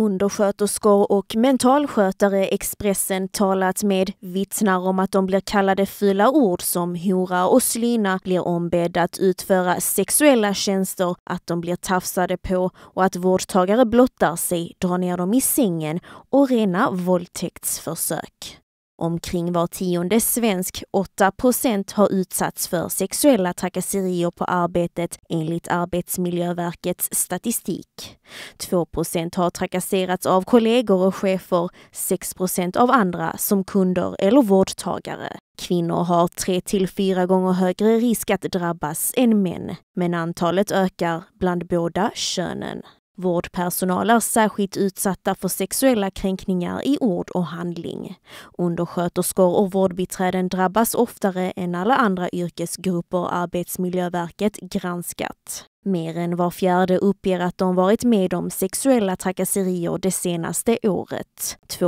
Undersköterskor och mentalskötare Expressen talat med vittnar om att de blir kallade fula ord som hora och slyna, blir ombedda att utföra sexuella tjänster, att de blir tafsade på och att vårdtagare blottar sig, drar ner dem i sängen och rena våldtäktsförsök. Omkring var tionde svensk, 8 procent, har utsatts för sexuella trakasserier på arbetet enligt Arbetsmiljöverkets statistik. 2 procent har trakasserats av kollegor och chefer, 6 procent av andra som kunder eller vårdtagare. Kvinnor har tre till fyra gånger högre risk att drabbas än män, men antalet ökar bland båda könen. Vårdpersonal är särskilt utsatta för sexuella kränkningar i ord och handling. Undersköterskor och vårdbiträden drabbas oftare än alla andra yrkesgrupper Arbetsmiljöverket granskat. Mer än var fjärde uppger att de varit med om sexuella trakasserier det senaste året. 2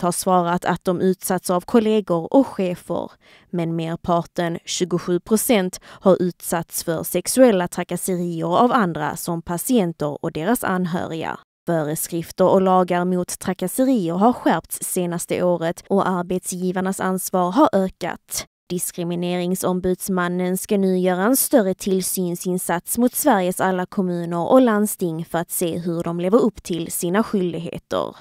har svarat att de utsatts av kollegor och chefer, men merparten, 27 har utsatts för sexuella trakasserier av andra som patienter och deras anhöriga. Föreskrifter och lagar mot trakasserier har skärpts senaste året och arbetsgivarnas ansvar har ökat. Diskrimineringsombudsmannen ska nu göra en större tillsynsinsats mot Sveriges alla kommuner och landsting för att se hur de lever upp till sina skyldigheter.